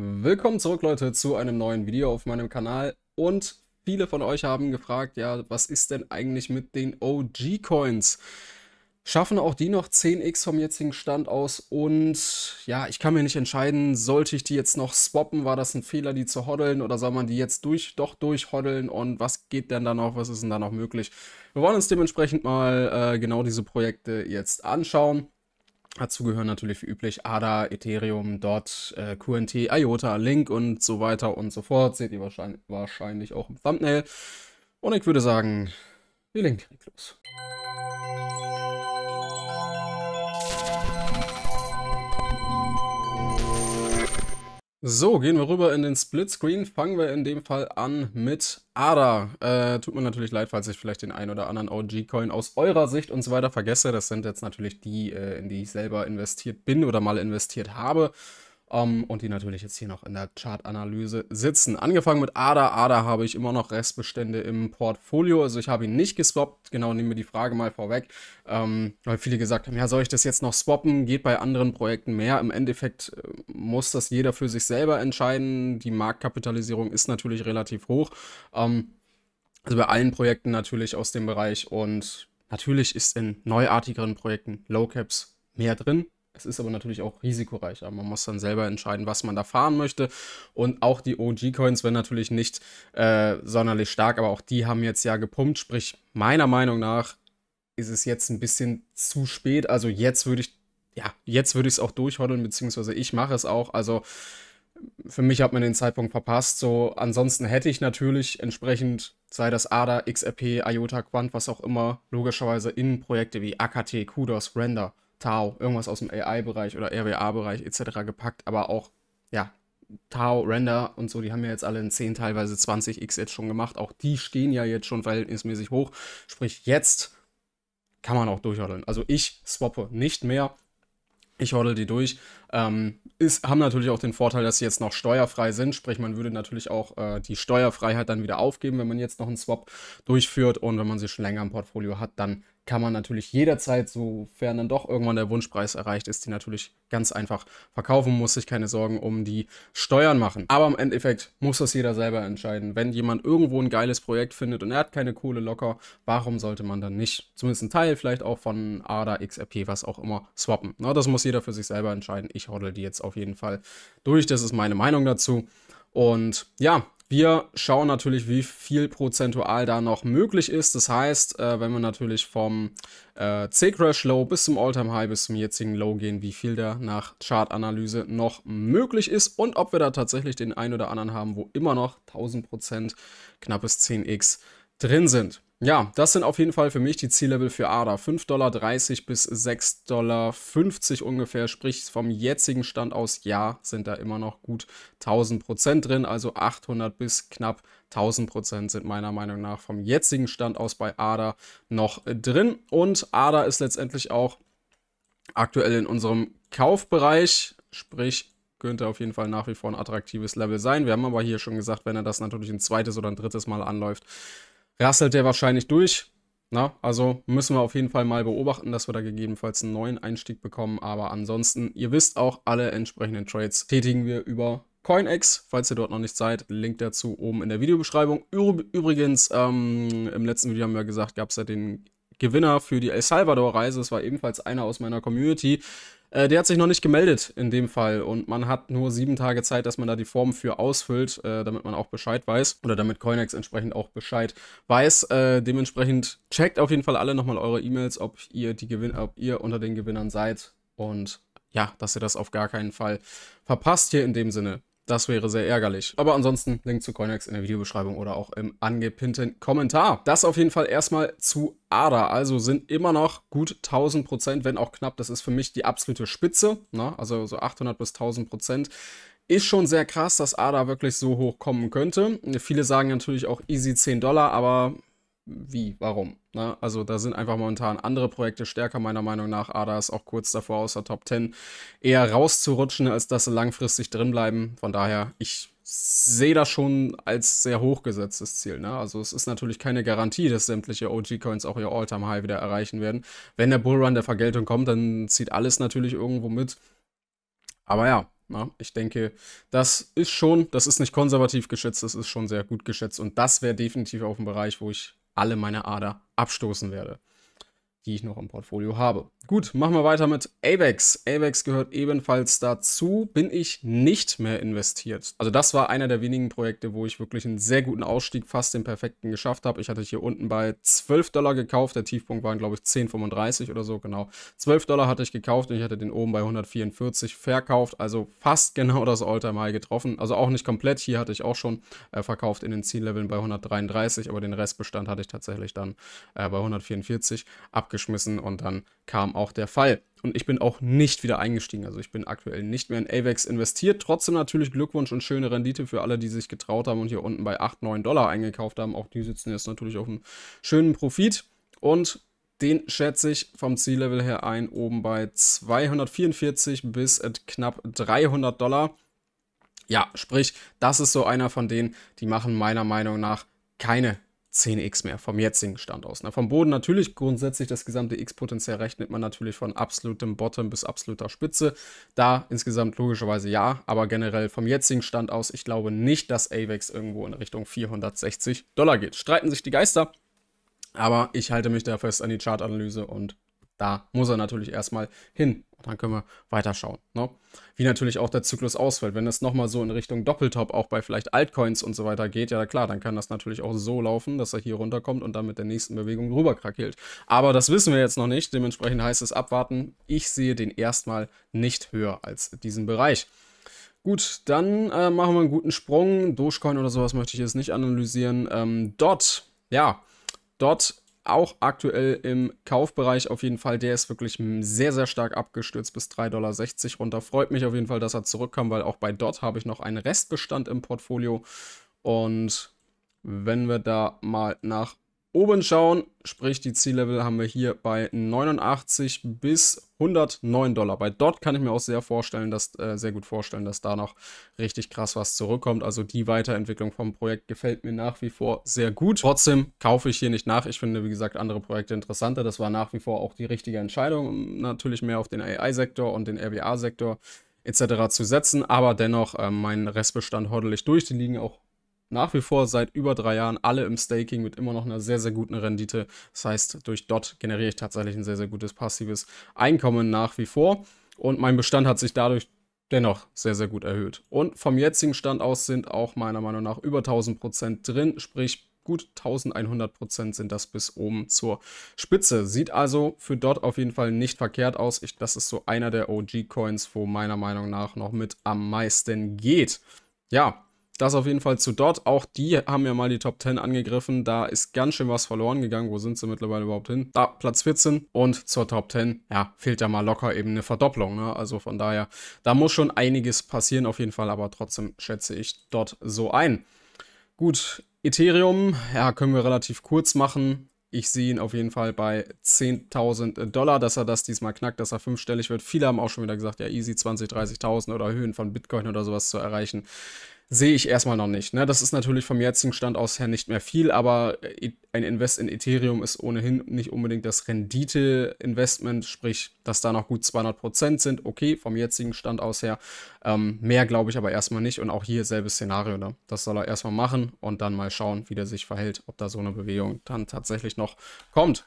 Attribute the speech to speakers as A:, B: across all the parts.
A: Willkommen zurück, Leute, zu einem neuen Video auf meinem Kanal. Und viele von euch haben gefragt, ja, was ist denn eigentlich mit den OG-Coins? Schaffen auch die noch 10x vom jetzigen Stand aus? Und ja, ich kann mir nicht entscheiden, sollte ich die jetzt noch swappen? War das ein Fehler, die zu hoddeln? Oder soll man die jetzt durch, doch durchhoddeln? Und was geht denn da noch? Was ist denn da noch möglich? Wir wollen uns dementsprechend mal äh, genau diese Projekte jetzt anschauen. Dazu gehören natürlich wie üblich ADA, Ethereum, DOT, äh, QNT, IOTA, Link und so weiter und so fort. Seht ihr wahrscheinlich, wahrscheinlich auch im Thumbnail. Und ich würde sagen, wir Link direkt los. So, gehen wir rüber in den Splitscreen. Fangen wir in dem Fall an mit ADA. Äh, tut mir natürlich leid, falls ich vielleicht den ein oder anderen OG-Coin aus eurer Sicht und so weiter vergesse. Das sind jetzt natürlich die, äh, in die ich selber investiert bin oder mal investiert habe. Um, ähm, und die natürlich jetzt hier noch in der Chartanalyse sitzen. Angefangen mit ADA. ADA habe ich immer noch Restbestände im Portfolio. Also ich habe ihn nicht geswappt. Genau, nehmen wir die Frage mal vorweg. Um, ähm, weil viele gesagt haben, ja, soll ich das jetzt noch swappen? Geht bei anderen Projekten mehr. Im Endeffekt äh, muss das jeder für sich selber entscheiden. Die Marktkapitalisierung ist natürlich relativ hoch. Um, ähm, also bei allen Projekten natürlich aus dem Bereich. Und natürlich ist in neuartigeren Projekten Low Caps mehr drin es ist aber natürlich auch risikoreicher. Man muss dann selber entscheiden, was man da fahren möchte. Und auch die OG-Coins werden natürlich nicht äh, sonderlich stark, aber auch die haben jetzt ja gepumpt. Sprich, meiner Meinung nach ist es jetzt ein bisschen zu spät. Also jetzt würde ich, ja, jetzt würde ich es auch durchhoddeln, beziehungsweise ich mache es auch. Also für mich hat man den Zeitpunkt verpasst. So, ansonsten hätte ich natürlich entsprechend, sei das ADA, XRP, IOTA, Quant, was auch immer, logischerweise in Projekte wie AKT, Kudos, Render Tao, irgendwas aus dem AI-Bereich oder RWA-Bereich etc. gepackt, aber auch, ja, Tao, Render und so, die haben ja jetzt alle in 10, teilweise 20x jetzt schon gemacht. Auch die stehen ja jetzt schon verhältnismäßig hoch. Sprich, jetzt kann man auch durchhoddeln. Also ich swappe nicht mehr. Ich hodle die durch. Ähm, ist, haben natürlich auch den Vorteil, dass sie jetzt noch steuerfrei sind. Sprich, man würde natürlich auch äh, die Steuerfreiheit dann wieder aufgeben, wenn man jetzt noch einen Swap durchführt. Und wenn man sie schon länger im Portfolio hat, dann kann man natürlich jederzeit, sofern dann doch irgendwann der Wunschpreis erreicht ist, die natürlich ganz einfach verkaufen, muss sich keine Sorgen um die Steuern machen. Aber im Endeffekt muss das jeder selber entscheiden. Wenn jemand irgendwo ein geiles Projekt findet und er hat keine Kohle locker, warum sollte man dann nicht zumindest einen Teil vielleicht auch von ADA, XRP, was auch immer, swappen? Na, das muss jeder für sich selber entscheiden. Ich hodle die jetzt auf jeden Fall durch. Das ist meine Meinung dazu. Und ja, wir schauen natürlich, wie viel prozentual da noch möglich ist. Das heißt, äh, wenn wir natürlich vom äh, C-Crash-Low bis zum All-Time-High bis zum jetzigen Low gehen, wie viel da nach Chart-Analyse noch möglich ist und ob wir da tatsächlich den einen oder anderen haben, wo immer noch 1000%, knappes 10x drin sind. Ja, das sind auf jeden Fall für mich die Ziellevel für ADA. 5,30 Dollar bis 6,50 Dollar ungefähr, sprich vom jetzigen Stand aus, ja, sind da immer noch gut 1000 Prozent drin, also 800 bis knapp 1000 Prozent sind meiner Meinung nach vom jetzigen Stand aus bei ADA noch drin. Und ADA ist letztendlich auch aktuell in unserem Kaufbereich, sprich könnte auf jeden Fall nach wie vor ein attraktives Level sein. Wir haben aber hier schon gesagt, wenn er das natürlich ein zweites oder ein drittes Mal anläuft, rasselt der wahrscheinlich durch. Na, also müssen wir auf jeden Fall mal beobachten, dass wir da gegebenenfalls einen neuen Einstieg bekommen. Aber ansonsten, ihr wisst auch, alle entsprechenden Trades tätigen wir über CoinEx, falls ihr dort noch nicht seid. Link dazu oben in der Videobeschreibung. Übrigens, ähm, im letzten Video haben wir gesagt, gab es ja den Gewinner für die El Salvador-Reise. Es war ebenfalls einer aus meiner Community. Äh, der hat sich noch nicht gemeldet in dem Fall und man hat nur sieben Tage Zeit, dass man da die Form für ausfüllt, äh, damit man auch Bescheid weiß oder damit Coinex entsprechend auch Bescheid weiß. Äh, dementsprechend checkt auf jeden Fall alle nochmal eure E-Mails, ob ob ihr unter den Gewinnern seid und ja, dass ihr das auf gar keinen Fall verpasst hier in dem Sinne. Das wäre sehr ärgerlich. Aber ansonsten Link zu Coinex in der Videobeschreibung oder auch im angepinnten Kommentar. Das auf jeden Fall erstmal zu ADA. Also sind immer noch gut 1000 Prozent, wenn auch knapp. Das ist für mich die absolute Spitze. Ne? Also so 800 bis 1000 Prozent ist schon sehr krass, dass ADA wirklich so hoch kommen könnte. Viele sagen natürlich auch easy 10 Dollar, aber wie, warum. Ne? Also da sind einfach momentan andere Projekte stärker, meiner Meinung nach. ADA ist auch kurz davor außer Top 10 eher rauszurutschen, als dass sie langfristig drin bleiben. Von daher, ich sehe das schon als sehr hochgesetztes Ziel. Ne? Also es ist natürlich keine Garantie, dass sämtliche OG-Coins auch ihr All-Time-High wieder erreichen werden. Wenn der Bullrun der Vergeltung kommt, dann zieht alles natürlich irgendwo mit. Aber ja, na, ne? ich denke, das ist schon, das ist nicht konservativ geschätzt, das ist schon sehr gut geschätzt und das wäre definitiv auf dem Bereich, wo ich alle meine Ader abstoßen werde die ich noch im Portfolio habe. Gut, machen wir weiter mit AVAX. AVAX gehört ebenfalls dazu, bin ich nicht mehr investiert. Also das war einer der wenigen Projekte, wo ich wirklich einen sehr guten Ausstieg, fast den perfekten geschafft habe. Ich hatte hier unten bei 12 Dollar gekauft, der Tiefpunkt waren glaube ich 10,35 oder so, genau. 12 Dollar hatte ich gekauft und ich hatte den oben bei 144 verkauft, also fast genau das Alltime High getroffen. Also auch nicht komplett, hier hatte ich auch schon äh, verkauft in den Zielleveln bei 133, aber den Restbestand hatte ich tatsächlich dann äh, bei 144 abgeschlossen rausgeschmissen und dann kam auch der Fall. Und ich bin auch nicht wieder eingestiegen. Also ich bin aktuell nicht mehr in AVEX investiert. Trotzdem natürlich Glückwunsch und schöne Rendite für alle, die sich getraut haben und hier unten bei 8, 9 Dollar eingekauft haben. Auch die sitzen jetzt natürlich auf einem schönen Profit. Und den schätze ich vom Ziellevel her ein, oben bei 244 bis knapp 300 Dollar. Ja, sprich, das ist so einer von denen, die machen meiner Meinung nach keine 10x mehr vom jetzigen Stand aus. Ne? Vom Boden natürlich grundsätzlich das gesamte x-Potenzial rechnet man natürlich von absolutem Bottom bis absoluter Spitze. Da insgesamt logischerweise ja, aber generell vom jetzigen Stand aus, ich glaube nicht, dass AVEX irgendwo in Richtung 460 Dollar geht. Streiten sich die Geister, aber ich halte mich da fest an die Chartanalyse und da muss er natürlich erstmal hin. Und dann können wir weiterschauen. Ne? Wie natürlich auch der Zyklus ausfällt. Wenn es nochmal so in Richtung Doppeltop auch bei vielleicht Altcoins und so weiter geht, ja klar, dann kann das natürlich auch so laufen, dass er hier runterkommt und dann mit der nächsten Bewegung rüberkrakelt. Aber das wissen wir jetzt noch nicht. Dementsprechend heißt es abwarten. Ich sehe den erstmal nicht höher als diesen Bereich. Gut, dann äh, machen wir einen guten Sprung. Dogecoin oder sowas möchte ich jetzt nicht analysieren. Ähm, Dot, ja, Dot auch aktuell im Kaufbereich auf jeden Fall. Der ist wirklich sehr, sehr stark abgestürzt bis 3,60 Dollar runter. Freut mich auf jeden Fall, dass er zurückkam, weil auch bei Dot habe ich noch einen Restbestand im Portfolio. Und wenn wir da mal nach oben schauen, sprich die Ziellevel haben wir hier bei 89 bis 109 Dollar. Bei dort kann ich mir auch sehr vorstellen, dass äh, sehr gut vorstellen, dass da noch richtig krass was zurückkommt. Also die Weiterentwicklung vom Projekt gefällt mir nach wie vor sehr gut. Trotzdem kaufe ich hier nicht nach. Ich finde wie gesagt andere Projekte interessanter. Das war nach wie vor auch die richtige Entscheidung, natürlich mehr auf den AI-Sektor und den RWA-Sektor etc. zu setzen, aber dennoch äh, meinen Restbestand hoddel ich durch. Die liegen auch nach wie vor seit über drei Jahren alle im Staking mit immer noch einer sehr, sehr guten Rendite. Das heißt, durch DOT generiere ich tatsächlich ein sehr, sehr gutes passives Einkommen nach wie vor. Und mein Bestand hat sich dadurch dennoch sehr, sehr gut erhöht. Und vom jetzigen Stand aus sind auch meiner Meinung nach über 1000 Prozent drin, sprich gut 1100 Prozent sind das bis oben zur Spitze. Sieht also für DOT auf jeden Fall nicht verkehrt aus. Ich, das ist so einer der OG-Coins, wo meiner Meinung nach noch mit am meisten geht. Ja, das auf jeden Fall zu dort. Auch die haben ja mal die Top 10 angegriffen. Da ist ganz schön was verloren gegangen. Wo sind sie mittlerweile überhaupt hin? Da, Platz 14. Und zur Top 10, ja, fehlt ja mal locker eben eine Verdopplung. Ne? Also von daher, da muss schon einiges passieren auf jeden Fall. Aber trotzdem schätze ich dort so ein. Gut, Ethereum, ja, können wir relativ kurz machen. Ich sehe ihn auf jeden Fall bei 10.000 Dollar, dass er das diesmal knackt, dass er fünfstellig wird. Viele haben auch schon wieder gesagt, ja, easy 20.000, 30.000 oder Höhen von Bitcoin oder sowas zu erreichen sehe ich erstmal noch nicht. Ne? Das ist natürlich vom jetzigen Stand aus her nicht mehr viel, aber äh, ein Invest in Ethereum ist ohnehin nicht unbedingt das Rendite-Investment, sprich, dass da noch gut 200% sind. Okay, vom jetzigen Stand aus her. Ähm, mehr glaube ich aber erstmal nicht und auch hier selbes Szenario. Ne? Das soll er erstmal machen und dann mal schauen, wie der sich verhält, ob da so eine Bewegung dann tatsächlich noch kommt.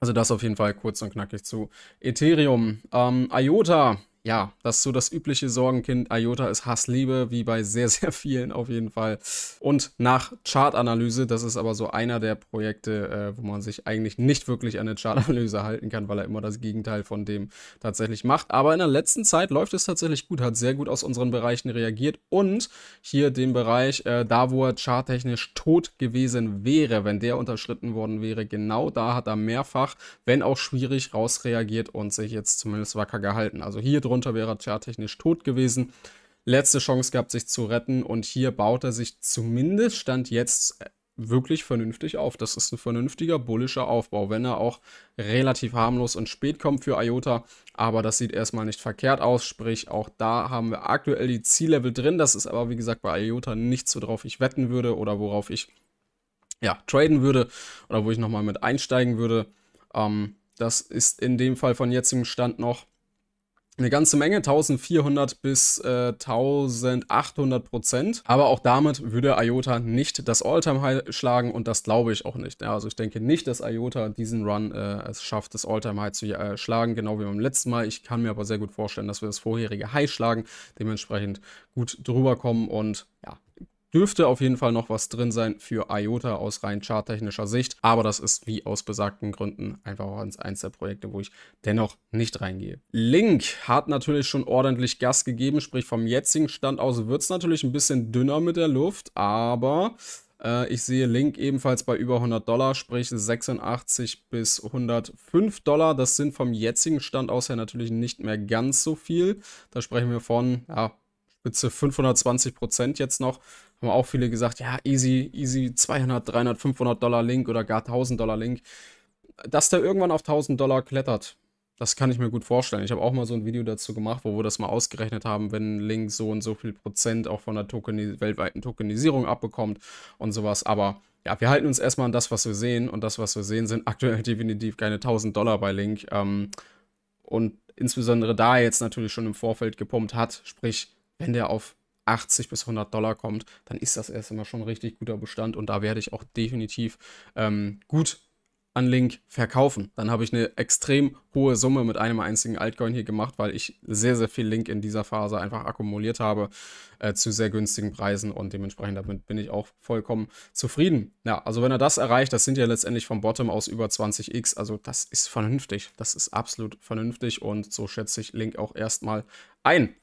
A: Also das auf jeden Fall kurz und knackig zu Ethereum. Ähm, IOTA ja, das ist so das übliche Sorgenkind. IOTA ist Hassliebe, wie bei sehr, sehr vielen auf jeden Fall. Und nach Chartanalyse, das ist aber so einer der Projekte, äh, wo man sich eigentlich nicht wirklich an eine Chartanalyse halten kann, weil er immer das Gegenteil von dem tatsächlich macht. Aber in der letzten Zeit läuft es tatsächlich gut, hat sehr gut aus unseren Bereichen reagiert und hier den Bereich, äh, da wo er charttechnisch tot gewesen wäre, wenn der unterschritten worden wäre, genau da hat er mehrfach, wenn auch schwierig, rausreagiert und sich jetzt zumindest wacker gehalten. Also hier drunter runter wäre er technisch tot gewesen. Letzte Chance gehabt, sich zu retten. Und hier baut er sich zumindest Stand jetzt äh, wirklich vernünftig auf. Das ist ein vernünftiger bullischer Aufbau, wenn er auch relativ harmlos und spät kommt für IOTA. Aber das sieht erstmal nicht verkehrt aus. Sprich, auch da haben wir aktuell die Ziellevel drin. Das ist aber, wie gesagt, bei IOTA nichts, worauf ich wetten würde oder worauf ich ja, traden würde oder wo ich nochmal mit einsteigen würde. Ähm, das ist in dem Fall von jetzigem Stand noch eine ganze Menge, 1400 bis äh, 1800 Prozent. Aber auch damit würde IOTA nicht das All-Time-High schlagen und das glaube ich auch nicht. Ja, also ich denke nicht, dass IOTA diesen Run äh, es schafft, das All-Time-High zu äh, schlagen, genau wie beim letzten Mal. Ich kann mir aber sehr gut vorstellen, dass wir das vorherige High schlagen, dementsprechend gut drüber kommen und ja, Dürfte auf jeden Fall noch was drin sein für IOTA aus rein charttechnischer Sicht, aber das ist wie aus besagten Gründen einfach auch eins der Projekte, wo ich dennoch nicht reingehe. Link hat natürlich schon ordentlich Gas gegeben, sprich vom jetzigen Stand aus wird es natürlich ein bisschen dünner mit der Luft, aber äh, ich sehe Link ebenfalls bei über 100 Dollar, sprich 86 bis 105 Dollar. Das sind vom jetzigen Stand aus her natürlich nicht mehr ganz so viel. Da sprechen wir von ja, Spitze 520 Prozent jetzt noch haben auch viele gesagt, ja, easy, easy 200, 300, 500 Dollar Link oder gar 1000 Dollar Link. Dass der irgendwann auf 1000 Dollar klettert, das kann ich mir gut vorstellen. Ich habe auch mal so ein Video dazu gemacht, wo wir das mal ausgerechnet haben, wenn Link so und so viel Prozent auch von der Tokenis weltweiten Tokenisierung abbekommt und sowas. Aber ja, wir halten uns erstmal an das, was wir sehen. Und das, was wir sehen, sind aktuell definitiv keine 1000 Dollar bei Link. Ähm, und insbesondere da er jetzt natürlich schon im Vorfeld gepumpt hat, sprich, wenn der auf 80 bis 100 Dollar kommt, dann ist das erst einmal schon ein richtig guter Bestand und da werde ich auch definitiv ähm, gut an Link verkaufen. Dann habe ich eine extrem hohe Summe mit einem einzigen Altcoin hier gemacht, weil ich sehr, sehr viel Link in dieser Phase einfach akkumuliert habe äh, zu sehr günstigen Preisen und dementsprechend damit bin ich auch vollkommen zufrieden. Ja, also wenn er das erreicht, das sind ja letztendlich vom Bottom aus über 20x, also das ist vernünftig. Das ist absolut vernünftig und so schätze ich Link auch erstmal ein.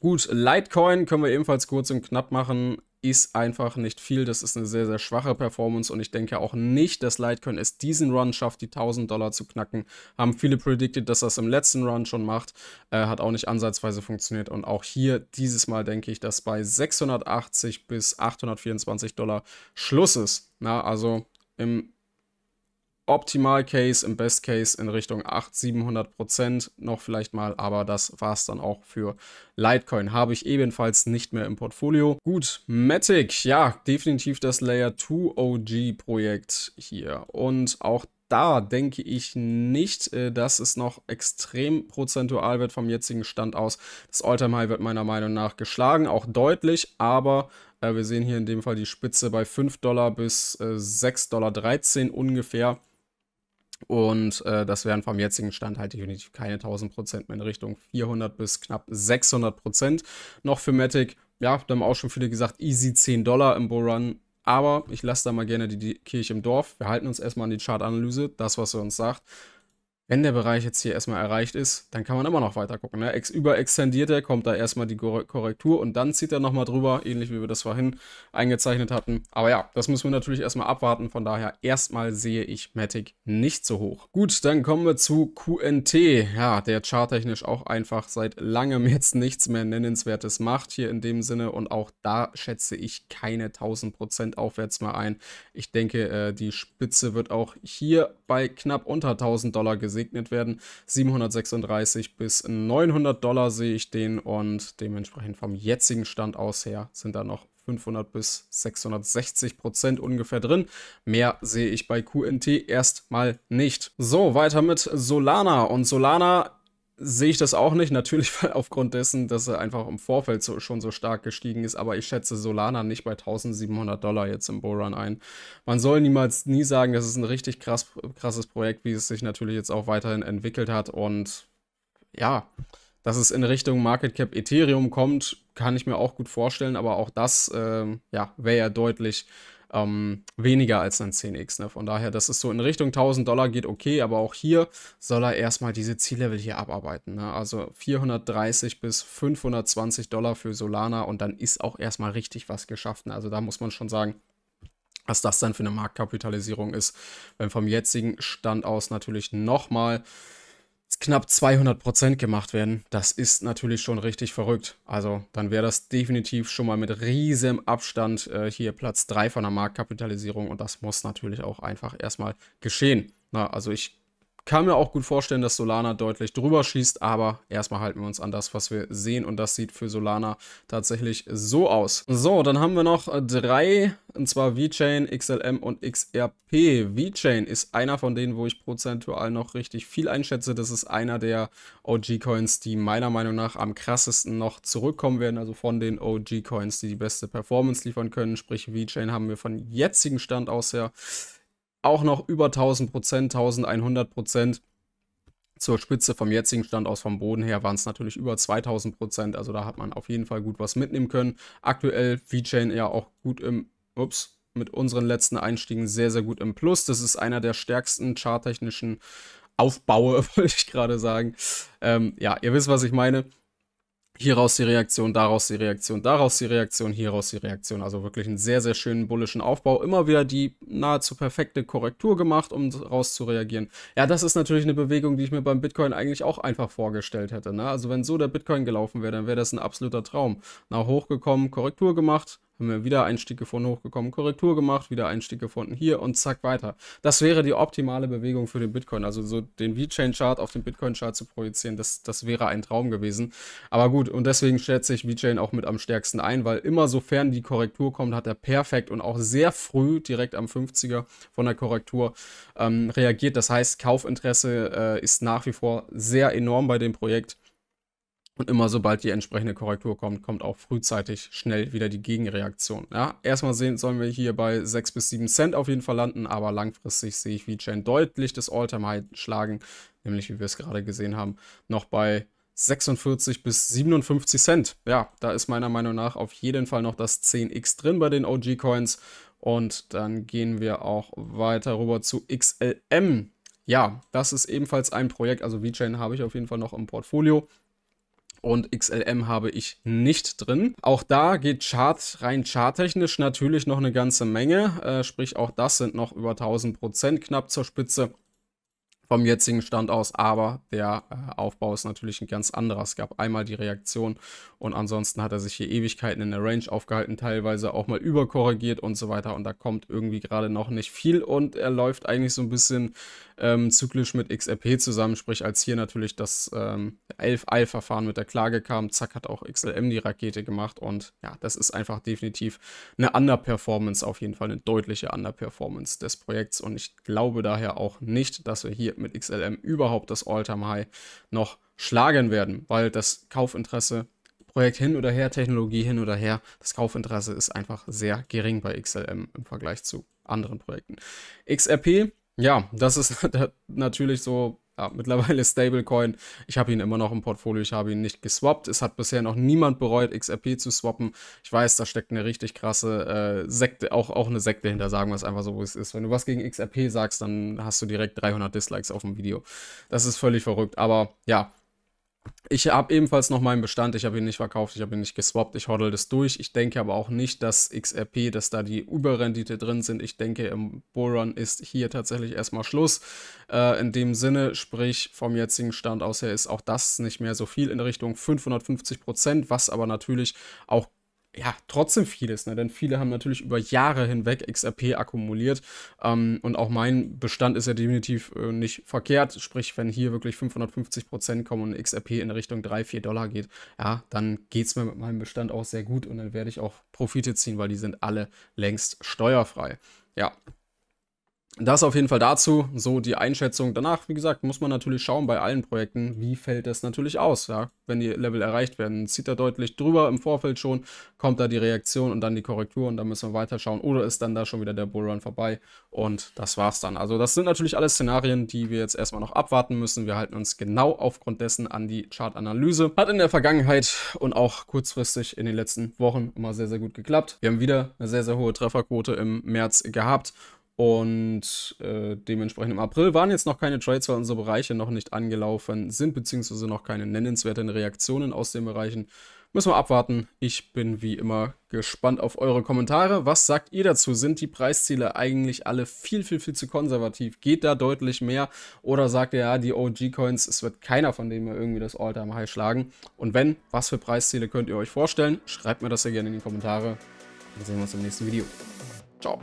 A: Gut, Litecoin können wir ebenfalls kurz und knapp machen. Ist einfach nicht viel. Das ist eine sehr, sehr schwache Performance und ich denke auch nicht, dass Litecoin es diesen Run schafft, die 1000 Dollar zu knacken. Haben viele predicted, dass das im letzten Run schon macht. Äh, hat auch nicht ansatzweise funktioniert und auch hier dieses Mal denke ich, dass bei 680 bis 824 Dollar Schluss ist. Na, also im Optimal Case, im Best Case in Richtung 8, 700 Prozent noch vielleicht mal, aber das war es dann auch für Litecoin. Habe ich ebenfalls nicht mehr im Portfolio. Gut, Matic, ja, definitiv das Layer 2 OG Projekt hier und auch da denke ich nicht, äh, dass es noch extrem prozentual wird vom jetzigen Stand aus. Das Alltime High wird meiner Meinung nach geschlagen, auch deutlich, aber äh, wir sehen hier in dem Fall die Spitze bei 5 Dollar bis äh, 6,13 Dollar ungefähr. Und äh, das wären vom jetzigen Stand halt definitiv keine 1000 Prozent mehr in Richtung 400 bis knapp 600 Prozent. Noch für Matic, ja, da haben auch schon viele gesagt, easy 10 Dollar im Bullrun. Aber ich lasse da mal gerne die, die Kirche im Dorf. Wir halten uns erstmal an die Chartanalyse, das, was er uns sagt wenn der Bereich jetzt hier erstmal erreicht ist, dann kann man immer noch weiter gucken. Ne? Ex überextendiert er, kommt da erstmal die Korrektur und dann zieht er nochmal drüber, ähnlich wie wir das vorhin eingezeichnet hatten. Aber ja, das müssen wir natürlich erstmal abwarten. Von daher erstmal sehe ich Matic nicht so hoch. Gut, dann kommen wir zu QNT. Ja, der charttechnisch auch einfach seit langem jetzt nichts mehr Nennenswertes macht hier in dem Sinne. Und auch da schätze ich keine 1000% aufwärts mal ein. Ich denke, äh, die Spitze wird auch hier bei knapp unter 1000 Dollar gesehen gesegnet werden. 736 bis 900 Dollar sehe ich den und dementsprechend vom jetzigen Stand aus her sind da noch 500 bis 660 Prozent ungefähr drin. Mehr sehe ich bei QNT erstmal nicht. So, weiter mit Solana. Und Solana sehe ich das auch nicht. Natürlich aufgrund dessen, dass er einfach im Vorfeld so, schon so stark gestiegen ist. Aber ich schätze Solana nicht bei 1700 Dollar jetzt im Bullrun ein. Man soll niemals nie sagen, das ist ein richtig krass, krasses Projekt, wie es sich natürlich jetzt auch weiterhin entwickelt hat. Und ja, dass es in Richtung Market Cap Ethereum kommt, kann ich mir auch gut vorstellen. Aber auch das, äh, ja, wäre ja deutlich ähm, weniger als ein 10x. Ne? Von daher, dass es so in Richtung 1000 Dollar geht, okay, aber auch hier soll er erstmal diese Ziellevel hier abarbeiten. Ne? Also 430 bis 520 Dollar für Solana und dann ist auch erstmal richtig was geschafft. Ne? Also da muss man schon sagen, was das dann für eine Marktkapitalisierung ist, wenn vom jetzigen Stand aus natürlich nochmal knapp 200 Prozent gemacht werden. Das ist natürlich schon richtig verrückt. Also dann wäre das definitiv schon mal mit riesem Abstand äh, hier Platz 3 von der Marktkapitalisierung und das muss natürlich auch einfach erstmal geschehen. Na, also ich kann mir auch gut vorstellen, dass Solana deutlich drüber schießt, aber erstmal halten wir uns an das, was wir sehen und das sieht für Solana tatsächlich so aus. So, dann haben wir noch drei, und zwar VeChain, XLM und XRP. VeChain ist einer von denen, wo ich prozentual noch richtig viel einschätze. Das ist einer der OG-Coins, die meiner Meinung nach am krassesten noch zurückkommen werden, also von den OG-Coins, die die beste Performance liefern können. Sprich, VeChain haben wir von jetzigem Stand aus her auch noch über 1000 Prozent, 1100 Prozent. Zur Spitze vom jetzigen Stand aus vom Boden her waren es natürlich über 2000 Prozent. Also da hat man auf jeden Fall gut was mitnehmen können. Aktuell VeChain ja auch gut im, ups, mit unseren letzten Einstiegen sehr, sehr gut im Plus. Das ist einer der stärksten charttechnischen Aufbaue, würde ich gerade sagen. Ähm, ja, ihr wisst, was ich meine hieraus die Reaktion, daraus die Reaktion, daraus die Reaktion, hieraus die Reaktion. Also wirklich einen sehr, sehr schönen bullischen Aufbau. Immer wieder die nahezu perfekte Korrektur gemacht, um daraus zu reagieren. Ja, das ist natürlich eine Bewegung, die ich mir beim Bitcoin eigentlich auch einfach vorgestellt hätte. Ne? Also wenn so der Bitcoin gelaufen wäre, dann wäre das ein absoluter Traum. Na, hochgekommen, Korrektur gemacht, haben wir wieder Einstieg gefunden, hochgekommen, Korrektur gemacht, wieder Einstieg gefunden, hier und zack weiter. Das wäre die optimale Bewegung für den Bitcoin. Also so den VeChain-Chart auf den Bitcoin-Chart zu projizieren, das, das wäre ein Traum gewesen. Aber gut, und deswegen schätze ich VeChain auch mit am stärksten ein, weil immer sofern die Korrektur kommt, hat er perfekt und auch sehr früh, direkt am 50er von der Korrektur, ähm, reagiert. Das heißt, Kaufinteresse äh, ist nach wie vor sehr enorm bei dem Projekt. Und immer sobald die entsprechende Korrektur kommt, kommt auch frühzeitig schnell wieder die Gegenreaktion. Ja, erstmal sehen, sollen wir hier bei 6 bis 7 Cent auf jeden Fall landen, aber langfristig sehe ich VeChain deutlich das All-Time-High schlagen, nämlich wie wir es gerade gesehen haben, noch bei 46 bis 57 Cent. Ja, da ist meiner Meinung nach auf jeden Fall noch das 10x drin bei den OG-Coins. Und dann gehen wir auch weiter rüber zu XLM. Ja, das ist ebenfalls ein Projekt, also VeChain habe ich auf jeden Fall noch im Portfolio und XLM habe ich nicht drin. Auch da geht Chart rein charttechnisch natürlich noch eine ganze Menge, äh, sprich auch das sind noch über 1000 Prozent knapp zur Spitze vom jetzigen Stand aus, aber der äh, Aufbau ist natürlich ein ganz anderer. Es gab einmal die Reaktion und ansonsten hat er sich hier Ewigkeiten in der Range aufgehalten, teilweise auch mal überkorrigiert und so weiter und da kommt irgendwie gerade noch nicht viel und er läuft eigentlich so ein bisschen ähm, zyklisch mit XRP zusammen, sprich als hier natürlich das ähm, 11i-Verfahren mit der Klage kam, zack hat auch XLM die Rakete gemacht und ja, das ist einfach definitiv eine Underperformance, auf jeden Fall eine deutliche Underperformance des Projekts und ich glaube daher auch nicht, dass wir hier mit XLM überhaupt das all time high noch schlagen werden, weil das Kaufinteresse, Projekt hin oder her, Technologie hin oder her, das Kaufinteresse ist einfach sehr gering bei XLM im Vergleich zu anderen Projekten. XRP, ja, das ist natürlich so ja, mittlerweile Stablecoin. Ich habe ihn immer noch im Portfolio, ich habe ihn nicht geswappt. Es hat bisher noch niemand bereut, XRP zu swappen. Ich weiß, da steckt eine richtig krasse äh, Sekte, auch, auch eine Sekte hinter, sagen wir es einfach so, wie es ist. Wenn du was gegen XRP sagst, dann hast du direkt 300 Dislikes auf dem Video. Das ist völlig verrückt. Aber ja, ich habe ebenfalls noch meinen Bestand, ich habe ihn nicht verkauft, ich habe ihn nicht geswappt, ich hoddle das durch. Ich denke aber auch nicht, dass XRP, dass da die Überrendite drin sind. Ich denke, im Bullrun ist hier tatsächlich erstmal Schluss. Äh, in dem Sinne, sprich vom jetzigen Stand aus her ist auch das nicht mehr so viel in Richtung 550 was aber natürlich auch ja, trotzdem vieles, ne? denn viele haben natürlich über Jahre hinweg XRP akkumuliert ähm, und auch mein Bestand ist ja definitiv äh, nicht verkehrt, sprich, wenn hier wirklich 550 Prozent kommen und XRP in Richtung 3, 4 Dollar geht, ja, dann geht es mir mit meinem Bestand auch sehr gut und dann werde ich auch Profite ziehen, weil die sind alle längst steuerfrei. Ja, das auf jeden Fall dazu, so die Einschätzung. Danach, wie gesagt, muss man natürlich schauen bei allen Projekten, wie fällt das natürlich aus, ja, wenn die Level erreicht werden. Zieht er deutlich drüber im Vorfeld schon, kommt da die Reaktion und dann die Korrektur und dann müssen wir weiterschauen. Oder ist dann da schon wieder der Bullrun vorbei und das war's dann. Also das sind natürlich alles Szenarien, die wir jetzt erstmal noch abwarten müssen. Wir halten uns genau aufgrund dessen an die Chartanalyse. Hat in der Vergangenheit und auch kurzfristig in den letzten Wochen immer sehr, sehr gut geklappt. Wir haben wieder eine sehr, sehr hohe Trefferquote im März gehabt und äh, dementsprechend im April waren jetzt noch keine Trades, weil unsere Bereiche noch nicht angelaufen sind, beziehungsweise noch keine nennenswerten Reaktionen aus den Bereichen. Müssen wir abwarten. Ich bin wie immer gespannt auf eure Kommentare. Was sagt ihr dazu? Sind die Preisziele eigentlich alle viel, viel, viel zu konservativ? Geht da deutlich mehr? Oder sagt ihr, ja, die OG-Coins, es wird keiner von denen irgendwie das All-Time-High schlagen? Und wenn, was für Preisziele könnt ihr euch vorstellen? Schreibt mir das ja gerne in die Kommentare. Dann sehen wir uns im nächsten Video. Ciao.